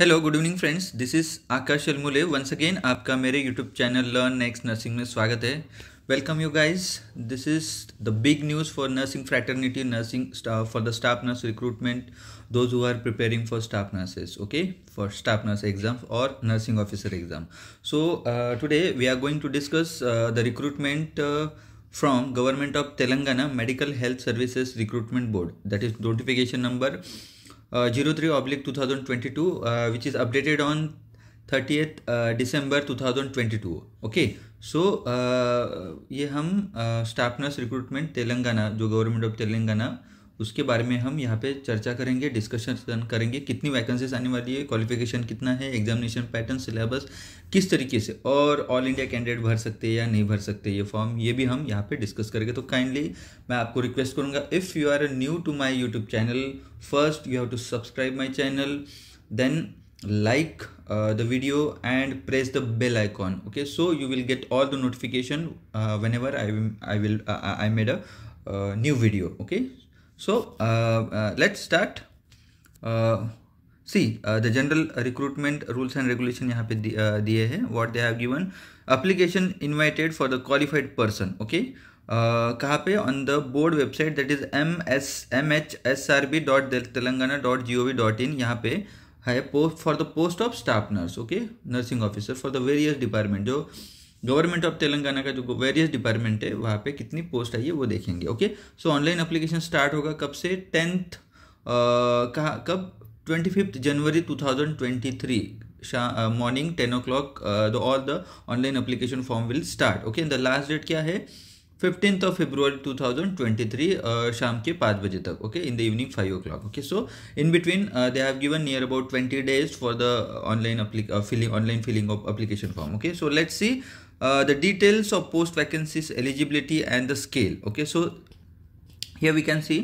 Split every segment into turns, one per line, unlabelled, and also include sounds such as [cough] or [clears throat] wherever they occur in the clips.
Hello good evening friends this is Akash Almule once again आपका मेरे YouTube channel learn next nursing में स्वागत है welcome you guys this is the big news for nursing fraternity nursing staff for the staff nurse recruitment those who are preparing for staff nurses okay for staff nurse exam और nursing officer exam so today we are going to discuss the recruitment from government of Telangana medical health services recruitment board that is notification number zero three oblique two thousand twenty two which is updated on eighth December two thousand twenty two okay so ये हम staff nurse uh, recruitment Telangana जो government of Telangana उसके बारे में हम यहाँ पे चर्चा करेंगे डिस्कशन करेंगे कितनी वैकेंसीज आने वाली है क्वालिफिकेशन कितना है एग्जामिनेशन पैटर्न सिलेबस किस तरीके से और ऑल इंडिया कैंडिडेट भर सकते हैं या नहीं भर सकते ये फॉर्म ये भी हम यहाँ पे डिस्कस करेंगे तो काइंडली मैं आपको रिक्वेस्ट करूँगा if you are new to my YouTube channel first you have to subscribe my channel then like the video and press the bell icon okay so you will get all the notification whenever I I i will uh, i made a uh, So uh, uh, let's start. See the general recruitment rules and regulation यहाँ पे uh, दिए हैं what they have given application invited for the qualified person okay कहाँ पे on the board website that is M S M H S R B dot Telangana dot G O V dot in यहाँ पे है post for the post of staff nurse okay nursing officer for the various department जो uh, government of Telangana का जो various department है वहाँ पे कितनी पोस्ट आई है वो देखेंगे okay so online application start होगा कब से टेंथ कहा कब twenty fifth January two thousand twenty three morning ten o'clock the all the online application form will start okay the last date क्या है फिफ्टींथ ऑफ फेब्रुवरी 2023 शाम के पाँच बजे तक okay in the evening five o'clock okay so in between they have given near about twenty days for the online filling online filling of application form okay so let's see the details of post vacancies eligibility and the scale okay so here we can see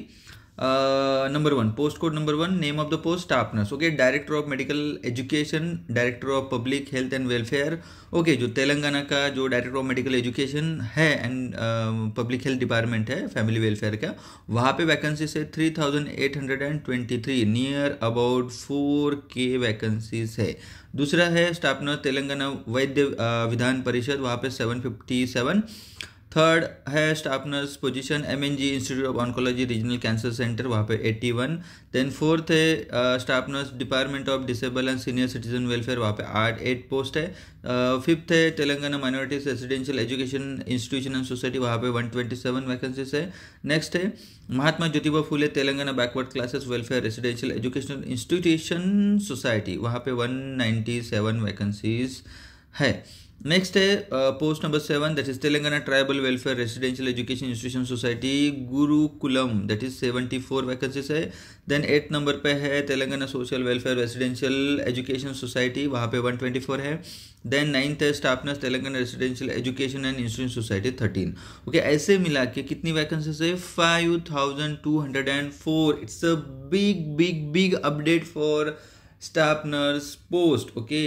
number one post code number one name of the post nurse okay director of medical education director of public health and welfare okay जो तेलंगाना का जो director of medical education है and public health department है family welfare का वहाँ पे vacancies है three thousand eight hundred and twenty three near about four K vacancies है दूसरा है नर्स तेलंगाना वैद्य uh, विधान परिषद वहाँ पे सेवन फिफ्टी सेवन थर्ड है staff nurses position M N G institute of oncology regional cancer centre वहाँ पे 81 देन फोर्थ है staff nurses department of disable and senior citizen welfare वहाँ पे आठ एट पोस्ट है फिफ्थ uh, है Telangana minorities residential education institution and society वहाँ पे 127 वैकेंसीज है नेक्स्ट है Mahatma Jyotiba Phule Telangana backward classes welfare residential educational institution society वहाँ पे वन वैकेंसीज है नेक्स्ट uh, है post number seven that is Telangana tribal welfare residential education institution society Gurukulam that is seventy four vacancies है then eight number पे है Telangana social welfare residential education society वहाँ पे one twenty four है then ninth है staff nurse Telangana residential education and institution society thirteen okay ऐसे मिला के कितनी वैकेंसीज है five thousand two hundred and four it's a big big big update for staff nurse post okay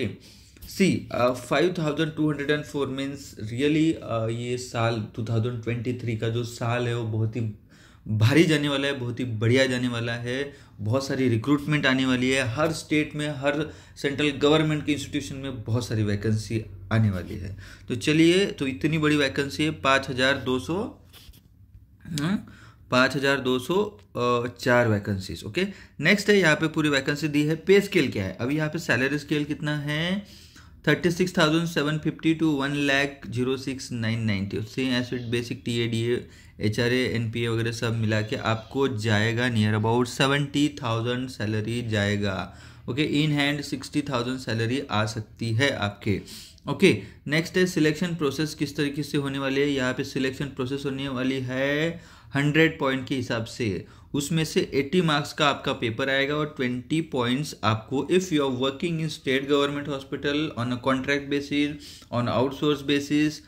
see five thousand two hundred and four means really ये साल to thousand twenty three का जो साल है वो बहुत ही भारी जाने वाला है बहुत ही बढ़िया जाने वाला है बहुत सारी रिक्रूटमेंट आने वाली है हर स्टेट में हर सेंट्रल गवर्नमेंट के इंस्टीट्यूशन में बहुत सारी वैकेंसी आने वाली है तो चलिए तो इतनी बड़ी वैकेंसी है पाँच हज़ार दो सौ हाँ, पाँच हज़ार दो सौ चार वैकेंसीज ओके नेक्स्ट है यहाँ पे पूरी वैकेंसी दी है पे स्केल क्या है अभी यहाँ पे सैलरी स्केल कितना है thirty six thousand seven fifty to one lakh zero six nine ninety उससे एसिड basic T A D H R N P A वगैरह सब मिला के आपको जाएगा near about seventy thousand salary जाएगा okay in hand sixty thousand salary आ सकती है आपके ओके नेक्स्ट है सिलेक्शन प्रोसेस किस तरीके से होने वाली है यहाँ पे सिलेक्शन प्रोसेस होने वाली है हंड्रेड पॉइंट के हिसाब से उसमें से 80 मार्क्स का आपका पेपर आएगा और 20 पॉइंट्स आपको if you are working in state government hospital on a contract basis on outsource basis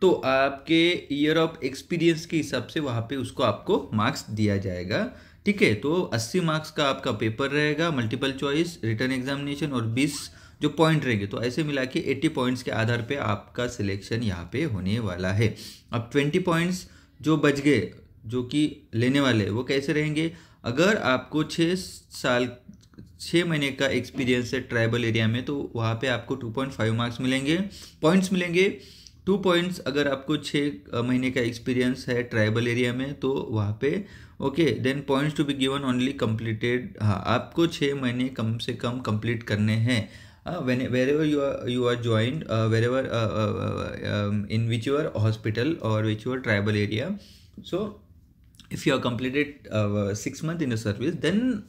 तो आपके ईयर ऑफ एक्सपीरियंस के हिसाब से वहाँ पे उसको आपको मार्क्स दिया जाएगा ठीक है तो 80 मार्क्स का आपका पेपर रहेगा मल्टीपल चॉइस रिटर्न एग्जामिनेशन और 20 जो पॉइंट रहेंगे तो ऐसे मिला के एट्टी पॉइंट्स के आधार पे आपका सिलेक्शन यहाँ पे होने वाला है अब 20 पॉइंट्स जो बच गए जो कि लेने वाले वो कैसे रहेंगे अगर आपको छः साल छः महीने का एक्सपीरियंस है ट्राइबल एरिया में तो वहाँ पे आपको 2.5 मार्क्स मिलेंगे पॉइंट्स मिलेंगे टू पॉइंट्स अगर आपको छः महीने का एक्सपीरियंस है ट्राइबल एरिया में तो वहाँ पे okay then points to be given only completed हाँ आपको छः महीने कम से कम कंप्लीट करने हैं when wherever you are you are joined wherever in which your hospital और which your tribal area so if you have completed uh, six month in a service then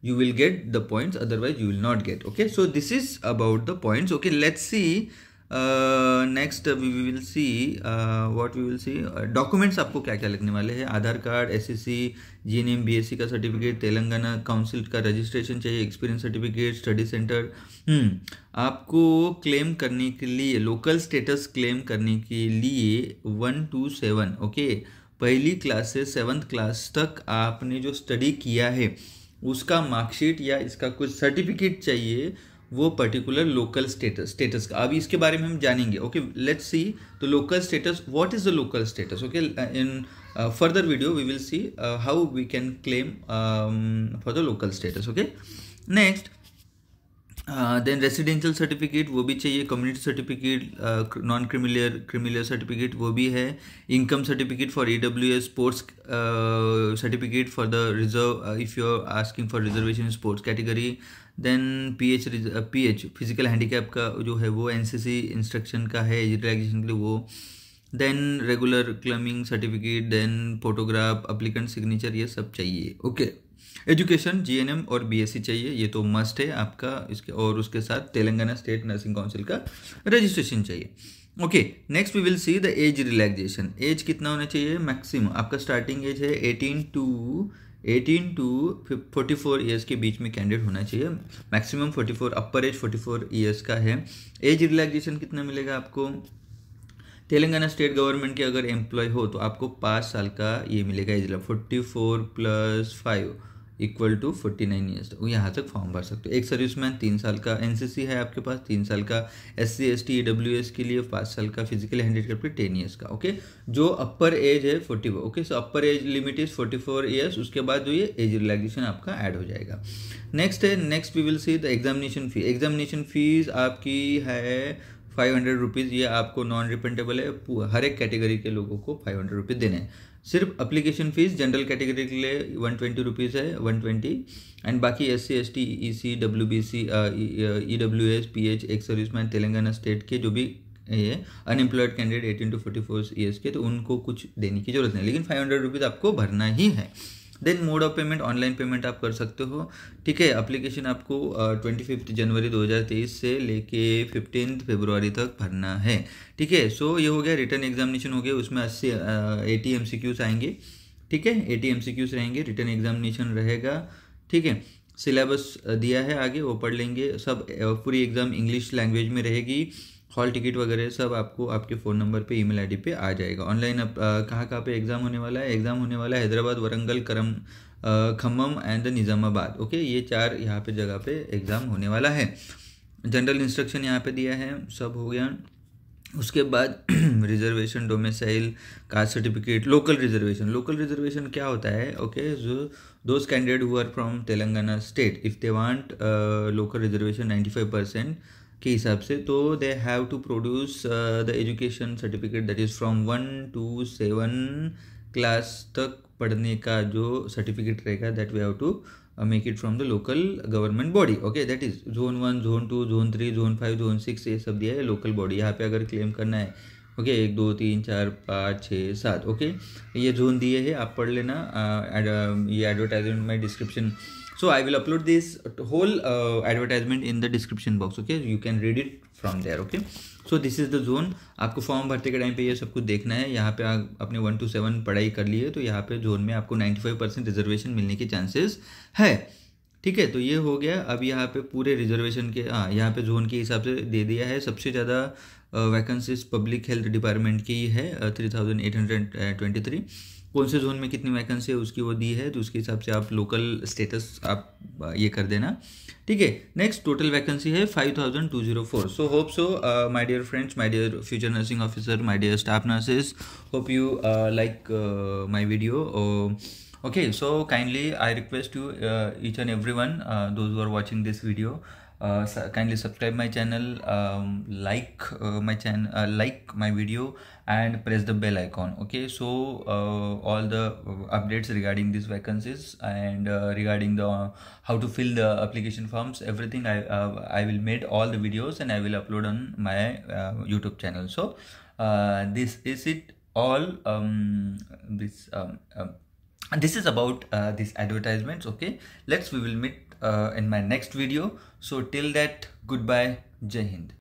you will get the points otherwise you will not get okay so this is about the points okay let's see uh, next uh, we will see uh, what we will see uh, documents आपको क्या क्या लगने वाले हैं Aadhaar card S S C G N M B S C का certificate Telangana council का registration चाहिए experience certificate study centre आपको क्लेम करने के लिए लोकल स्टेटस क्लेम करने के लिए one to seven okay okay? पहली क्लास से सेवन्थ क्लास तक आपने जो स्टडी किया है उसका मार्कशीट या इसका कुछ सर्टिफिकेट चाहिए वो पर्टिकुलर लोकल स्टेटस स्टेटस का अभी इसके बारे में हम जानेंगे ओके लेट्स सी तो local status what is the local status okay in further video we will see how we can claim for the local status okay next then residential certificate वो भी चाहिए community certificate non creamy layer creamy layer certificate वो भी है income certificate for E W S sports certificate for the reserve if you are asking for reservation sports category then P H P H physical handicap का जो है वो N C सी instruction का है relaxation के लिए वो then regular claiming certificate then photograph applicant signature ये सब चाहिए ओके okay. एजुकेशन जीएनएम और बीएससी चाहिए ये तो मस्ट है आपका इसके और उसके साथ तेलंगाना स्टेट नर्सिंग काउंसिल का रजिस्ट्रेशन चाहिए okay next we will see the age relaxation age कितना होना चाहिए मैक्सिमम आपका स्टार्टिंग एज है eighteen to eighteen to forty four years के बीच में कैंडिडेट होना चाहिए maximum forty four upper age forty four years का है एज रिलैक्सेशन कितना मिलेगा आपको तेलंगाना स्टेट गवर्नमेंट के अगर एम्प्लॉय हो तो आपको पाँच साल का ये मिलेगा age relax forty four plus five equal to forty nine years वो यहाँ तक फॉर्म भर सकते हो एक सर्विसमैन तीन साल का एन है आपके पास तीन साल का S C S T W S के लिए पाँच साल का फिजिकल हैंडीकैप टेन ईयर्स का ओके जो अपर एज है forty okay so upper age limit is forty four years उसके बाद जो ये एज रिलैक्सेशन आपका ऐड हो जाएगा नेक्स्ट है next we will see the examination fee examination fees आपकी है फाइव हंड्रेड रुपीज़ ये आपको नॉन रिफंडेबल है हर एक कैटेगरी के लोगों को फाइव हंड्रेड रुपीज़ देने हैं सिर्फ अप्लीकेशन फ़ीस जनरल कैटेगरी के लिए वन ट्वेंटी रुपीज़ है वन ट्वेंटी एंड बाकी S C S T E C W B C E W S P H ex serviceman Telangana state के जो भी ये unemployed candidate eighteen to forty four years के तो उनको कुछ देने की जरूरत नहीं लेकिन फाइव हंड्रेड रुपीज़ आपको भरना ही है then mode of payment online payment आप कर सकते हो ठीक है अप्लीकेशन आपको ट्वेंटी फिफ्थ जनवरी 2023 से लेके फिफ्टीन फेब्रुवरी तक भरना है ठीक है सो ये हो गया रिटर्न एग्जामिनेशन हो गया उसमें अस्सी एटी एम सी क्यूज आएंगे ठीक है एटी एम सी क्यूज रहेंगे रिटर्न एग्जामिनेशन रहेगा ठीक है सिलेबस दिया है आगे वो पढ़ लेंगे सब पूरी एग्ज़ाम इंग्लिश लैंग्वेज में रहेगी हॉल टिकट वगैरह सब आपको आपके फ़ोन नंबर पे ईमेल आईडी पे आ जाएगा ऑनलाइन अब कहाँ कहाँ पे एग्ज़ाम होने वाला है एग्ज़ाम होने वाला है हैदराबाद वरंगल करम खम्भम एंड निज़ामाबाद ओके ये चार यहाँ पे जगह पे एग्ज़ाम होने वाला है जनरल इंस्ट्रक्शन यहाँ पे दिया है सब हो गया उसके बाद [clears throat] reservation domicile caste certificate local reservation local reservation क्या होता है ओके जो दोज कैंडिडेट हुआ from Telangana state if they want local reservation five percent के हिसाब से तो they have to produce the education certificate that is from one to seven class तक पढ़ने का जो सर्टिफिकेट रहेगा that we have to make it from the local government body okay that is zone one zone two zone three zone five zone six ये सब दिया है local body यहाँ पे अगर क्लेम करना है ओके okay, एक दो तीन चार पाँच छः सात ओके ये जोन दिए हैं आप पढ़ लेना आ, uh, आ, um, ये एडवर्टाइजमेंट में description so i will upload this whole uh, advertisement in the description box okay you can read it from there okay so this is the zone आपको फॉर्म भरते के टाइम पे ये सब कुछ देखना है यहाँ पे आप अपने वन टू सेवन पढ़ाई कर ली है तो यहाँ पे जोन में आपको नाइन्टी फाइव परसेंट रिजर्वेशन मिलने के चांसेस है ठीक है तो ये हो गया अब यहाँ पे पूरे रिजर्वेशन के हाँ यहाँ पे जोन के हिसाब से दे दिया है सबसे ज़्यादा वैकेंसीज पब्लिक हेल्थ डिपार्टमेंट की है three thousand eight hundred twenty three कौन से जोन में कितनी वैकेंसी है उसकी वो दी है तो उसके हिसाब से आप लोकल स्टेटस आप ये कर देना ठीक है नेक्स्ट टोटल वैकेंसी है five thousand two zero four so hope so my dear friends my dear future nursing officer my dear staff nurses hope you like my video okay so kindly I request you each and every one those are watching this video uh, kindly subscribe my channel um, like uh, my channel uh, like my video and press the bell icon okay so uh, all the updates regarding these vacancies and uh, regarding the uh, how to fill the application forms everything i i will made all the videos and i will upload on my youtube channel so this is it all um, this um, um, this is about uh, these advertisements okay let's we will meet uh, in my next video. So till that, goodbye, Jai Hind.